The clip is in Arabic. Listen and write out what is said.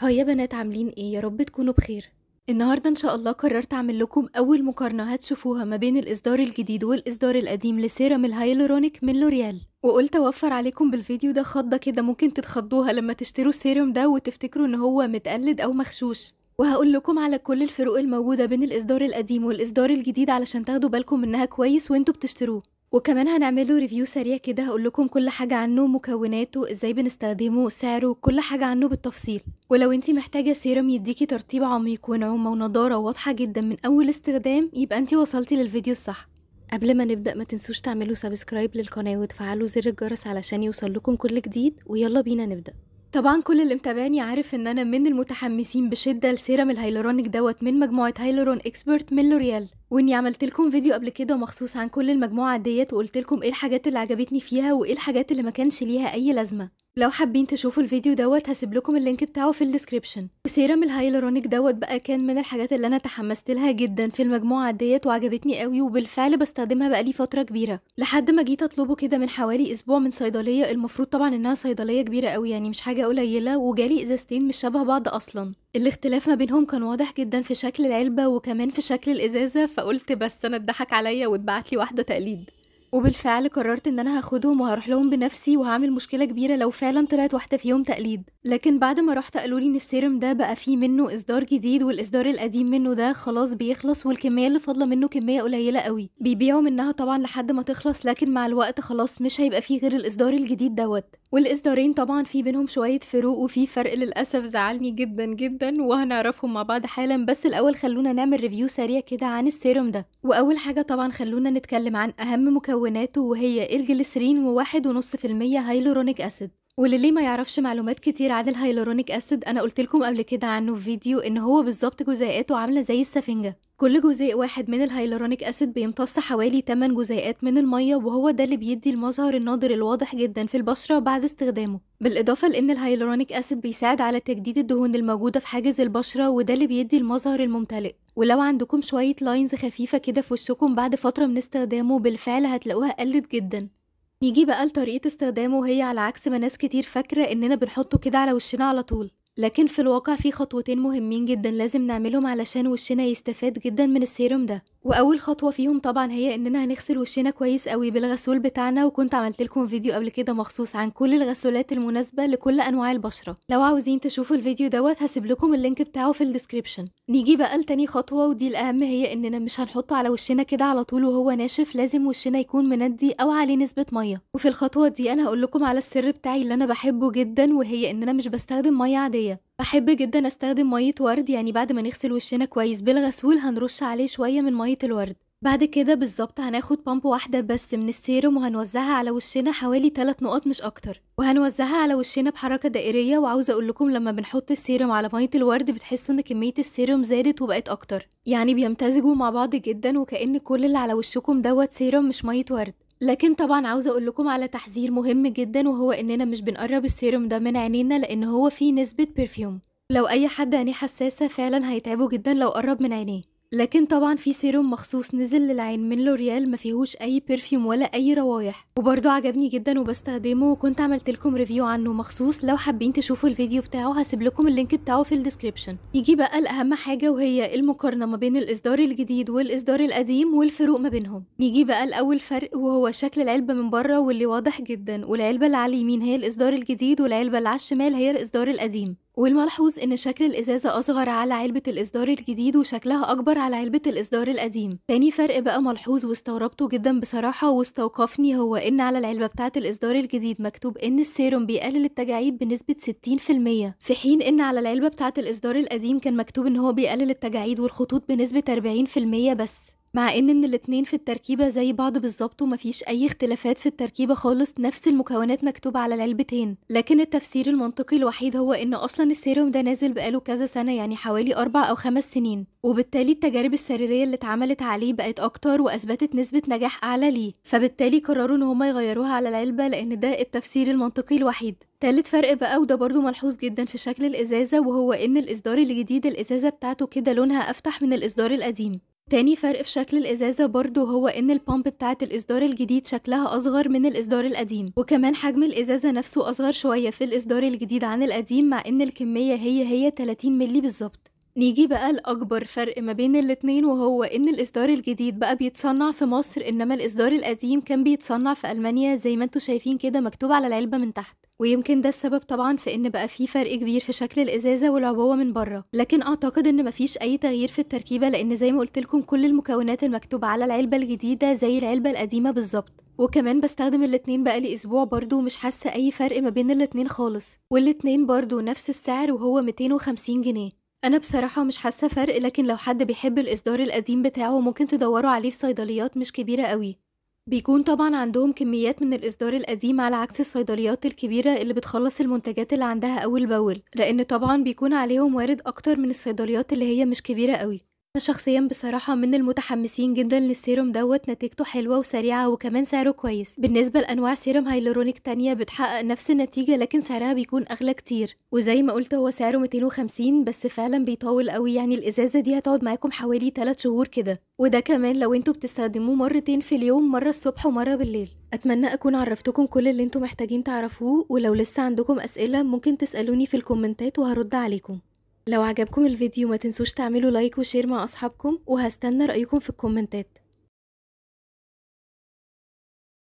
هيا يا بنات عاملين ايه يا رب تكونوا بخير النهاردة إن شاء الله قررت أعمل لكم أول مقارنة هتشوفوها ما بين الإصدار الجديد والإصدار القديم لسيرم الهايلورونيك من لوريال وقلت أوفر عليكم بالفيديو ده خضة كده ممكن تتخضوها لما تشتروا السيرم ده وتفتكروا إن هو متقلد أو مغشوش وهقول لكم على كل الفروق الموجودة بين الإصدار القديم والإصدار الجديد علشان تاخدوا بالكم انها كويس وانتوا بتشتروه وكمان هنعمله ريفيو سريع كده هقول لكم كل حاجة عنه مكوناته ازاي بنستخدمه سعره كل حاجة عنه بالتفصيل ولو انت محتاجة سيرم يديكي ترطيب عميق ونعومة ونضارة واضحة جدا من أول استخدام يبقى انت وصلتي للفيديو الصح قبل ما نبدأ ما تنسوش تعملوا سبسكرايب للقناة وتفعلوا زر الجرس علشان يوصلكم كل جديد ويلا بينا نبدأ طبعا كل اللي متابعني عارف ان انا من المتحمسين بشده لسيرم الهيلورونيك دوت من مجموعه هيلورون اكسبرت من لوريال واني عملت لكم فيديو قبل كده مخصوص عن كل المجموعه ديت وقلت لكم ايه الحاجات اللي عجبتني فيها وايه الحاجات اللي ما كانش ليها اي لازمه لو حابين تشوفوا الفيديو دوت هسيب لكم اللينك بتاعه في الديسكريبشن وسيرم الهايلورونيك دوت بقى كان من الحاجات اللي انا تحمست لها جدا في المجموعه ديت وعجبتني قوي وبالفعل بستخدمها بقالي فتره كبيره لحد ما جيت اطلبه كده من حوالي اسبوع من صيدليه المفروض طبعا انها صيدليه كبيره قوي يعني مش حاجه قليله وجالي ازازتين مش شبه بعض اصلا الاختلاف ما بينهم كان واضح جدا في شكل العلبه وكمان في شكل الازازه فقلت بس انا اتضحك عليا واتبعت لي واحده تقليد وبالفعل قررت ان انا هاخدهم وهروح لهم بنفسي وهعمل مشكله كبيره لو فعلا طلعت واحده فيهم تقليد لكن بعد ما رحت قالوا لي ان السيرم ده بقى فيه منه اصدار جديد والاصدار القديم منه ده خلاص بيخلص والكميه اللي فاضله منه كميه قليله قوي بيبيعوا منها طبعا لحد ما تخلص لكن مع الوقت خلاص مش هيبقى فيه غير الاصدار الجديد دوت والاصدارين طبعا في بينهم شويه فروق وفي فرق للاسف زعلني جدا جدا وهنعرفهم مع بعض حالا بس الاول خلونا نعمل ريفيو سريع كده عن السيرم ده واول حاجه طبعا خلونا نتكلم عن اهم مكونات مكوناته وهي الجليسرين وواحد ونص في المية هايلورونيك أسيد وللي ما يعرفش معلومات كتير عن الهايلورونيك اسيد انا قلت لكم قبل كده عنه في فيديو ان هو بالظبط جزيئاته عامله زي السفنجه كل جزيء واحد من الهيلورونيك اسيد بيمتص حوالي 8 جزيئات من الميه وهو ده اللي بيدي المظهر الناضر الواضح جدا في البشره بعد استخدامه بالاضافه لان الهيلورونيك اسيد بيساعد على تجديد الدهون الموجوده في حاجز البشره وده اللي بيدي المظهر الممتلئ ولو عندكم شويه لاينز خفيفه كده في وشكم بعد فتره من استخدامه بالفعل هتلاقوها قلت جدا يجي بقى لطريقة استخدامه هي على عكس ما ناس كتير فاكرة إننا بنحطه كده على وشنا على طول لكن في الواقع في خطوتين مهمين جدا لازم نعملهم علشان وشنا يستفاد جدا من السيروم ده واول خطوه فيهم طبعا هي اننا هنغسل وشنا كويس قوي بالغسول بتاعنا وكنت عملت لكم فيديو قبل كده مخصوص عن كل الغسولات المناسبه لكل انواع البشره لو عاوزين تشوفوا الفيديو دوت هسيب لكم اللينك بتاعه في الديسكريبشن نيجي بقى لتاني خطوه ودي الاهم هي اننا مش هنحطه على وشنا كده على طول وهو ناشف لازم وشنا يكون مندي او عليه نسبه ميه وفي الخطوه دي انا هقول لكم على السر بتاعي اللي انا بحبه جدا وهي ان انا مش بستخدم ميه عاديه بحب جدًا أستخدم مَيّة ورد، يعني بعد ما نغسل وشّنا كويس بالغسول هنرُش عليه شوية من مَيّة الورد، بعد كده بالظبط هناخد بامب واحدة بس من السيرم وهنوزّعها على وشّنا حوالي 3 نقط مش أكتر، وهنوزّعها على وشّنا بحركة دائرية، وعاوزة أقول لكم لمّا بنحط السيرم على مَيّة الورد بتحسّوا إن كمية السيرم زادت وبقت أكتر، يعني بيمتزجوا مع بعض جدًا وكإن كل اللي على وشّكم دوت سيرم مش مَيّة ورد. لكن طبعا عاوزه اقول لكم على تحذير مهم جدا وهو اننا مش بنقرب السيروم ده من عينينا لان هو فيه نسبه برفيوم لو اي حد عينيه حساسه فعلا هيتعبه جدا لو قرب من عينيه لكن طبعا في سيروم مخصوص نزل للعين من لوريال ما فيهوش اي برفيوم ولا اي روايح وبرده عجبني جدا وبستخدمه وكنت عملت لكم ريفيو عنه مخصوص لو حابين تشوفوا الفيديو بتاعه هسيب لكم اللينك بتاعه في الديسكريبشن يجي بقى الاهم حاجه وهي المقارنه ما بين الاصدار الجديد والاصدار القديم والفروق ما بينهم نيجي بقى الاول فرق وهو شكل العلبه من بره واللي واضح جدا والعلبه اللي على اليمين هي الاصدار الجديد والعلبه اللي على الشمال هي الاصدار القديم والملحوظ إن شكل الإزازة أصغر على علبة الإصدار الجديد وشكلها أكبر على علبة الإصدار القديم تاني فرق بقى ملحوظ واستغربته جدا بصراحة واستوقفني هو إن على العلبة بتاعة الإصدار الجديد مكتوب إن السيروم بيقلل التجاعيد بنسبة 60% في حين إن على العلبة بتاعة الإصدار القديم كان مكتوب إن هو بيقلل التجاعيد والخطوط بنسبة 40% بس مع ان ان الاتنين في التركيبة زي بعض بالظبط ومفيش اي اختلافات في التركيبة خالص نفس المكونات مكتوبة على العلبتين لكن التفسير المنطقي الوحيد هو ان اصلا السيروم ده نازل بقاله كذا سنة يعني حوالي اربع او خمس سنين وبالتالي التجارب السريرية اللي اتعملت عليه بقت اكتر واثبتت نسبة نجاح اعلى ليه فبالتالي قرروا ان هما يغيروها على العلبة لان ده التفسير المنطقي الوحيد تالت فرق بقى وده برضو ملحوظ جدا في شكل الإزازة وهو إن الإصدار الجديد الإزازة بتاعته كده لونها أفتح من الإصدار القديم تاني فرق في شكل الإزازة برضو هو إن البامب بتاعة الإصدار الجديد شكلها أصغر من الإصدار القديم وكمان حجم الإزازة نفسه أصغر شوية في الإصدار الجديد عن القديم مع إن الكمية هي هي 30 مللي بالظبط نيجي بقى لأكبر فرق ما بين الاتنين وهو إن الإصدار الجديد بقى بيتصنع في مصر إنما الإصدار القديم كان بيتصنع في ألمانيا زي ما انتوا شايفين كده مكتوب على العلبة من تحت ويمكن ده السبب طبعا في ان بقى في فرق كبير في شكل الازازه والعبوه من بره لكن اعتقد ان مفيش اي تغيير في التركيبه لان زي ما قلت لكم كل المكونات المكتوبه على العلبه الجديده زي العلبه القديمه بالظبط وكمان بستخدم الاتنين بقالي اسبوع برضو ومش حاسه اي فرق ما بين الاتنين خالص والاتنين برضو نفس السعر وهو 250 جنيه انا بصراحه مش حاسه فرق لكن لو حد بيحب الاصدار القديم بتاعه ممكن تدوروا عليه في صيدليات مش كبيره قوي بيكون طبعًا عندهم كميات من الإصدار القديم على عكس الصيدليات الكبيرة اللي بتخلّص المنتجات اللي عندها أول بأول، لإن طبعًا بيكون عليهم وارد أكتر من الصيدليات اللي هي مش كبيرة أوي. شخصيا بصراحه من المتحمسين جدا للسيروم دوت نتيجته حلوه وسريعه وكمان سعره كويس بالنسبه لانواع سيروم هايلورونيك تانية بتحقق نفس النتيجه لكن سعرها بيكون اغلى كتير وزي ما قلت هو سعره 250 بس فعلا بيطول قوي يعني الازازه دي هتقعد معاكم حوالي 3 شهور كده وده كمان لو انتوا بتستخدموه مرتين في اليوم مره الصبح ومره بالليل اتمنى اكون عرفتكم كل اللي انتوا محتاجين تعرفوه ولو لسه عندكم اسئله ممكن تسالوني في الكومنتات وهرد عليكم لو عجبكم الفيديو ما تنسوش تعملوا لايك وشير مع اصحابكم وهستنى رايكم في الكومنتات